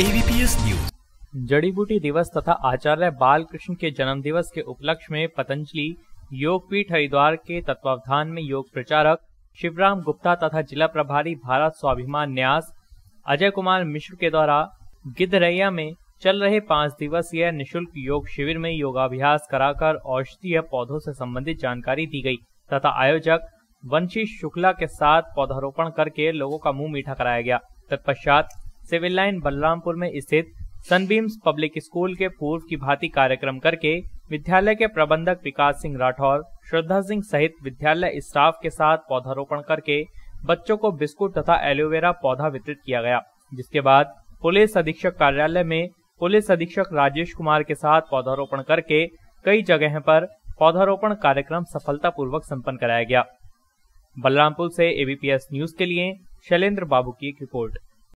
ABPS news जड़ी बूटी दिवस तथा आचार्य बालकृष्ण के जन्म दिवस के उपलक्ष्य में पतंजलि योगपीठ हरिद्वार के तत्वावधान में योग प्रचारक शिवराम गुप्ता तथा जिला प्रभारी भारत स्वाभिमान न्यास अजय कुमार मिश्र के द्वारा गिद्धरैया में चल रहे पाँच दिवसीय निशुल्क योग शिविर में योगाभ्यास कराकर औषधीय पौधों से संबंधित जानकारी दी गई तथा आयोजक वंशी शुक्ला के साथ पौधारोपण करके लोगों का मुंह मीठा कराया गया तत्पश्चात सिविल लाइन बलरामपुर में स्थित सनबीम्स पब्लिक स्कूल के पूर्व की भांति कार्यक्रम करके विद्यालय के प्रबंधक विकास सिंह राठौर श्रद्धा सिंह सहित विद्यालय स्टाफ के साथ पौधारोपण करके बच्चों को बिस्कुट तथा एलोवेरा पौधा वितरित किया गया जिसके बाद पुलिस अधीक्षक कार्यालय में पुलिस अधीक्षक राजेश कुमार के साथ पौधारोपण करके कई जगह पर पौधारोपण कार्यक्रम सफलतापूर्वक संपन्न कराया गया बलरामपुर से एबीपीएस न्यूज के लिए शैलेंद्र बाबू की एक रिपोर्ट